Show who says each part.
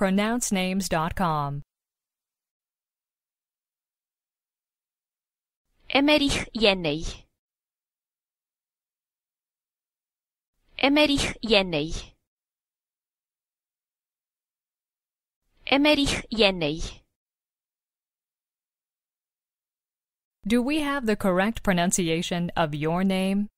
Speaker 1: pronouncenames.com.
Speaker 2: Emmerich Jenny. Emmerich Jenny. Emmerich Jenny.
Speaker 1: Do we have the correct pronunciation of your name?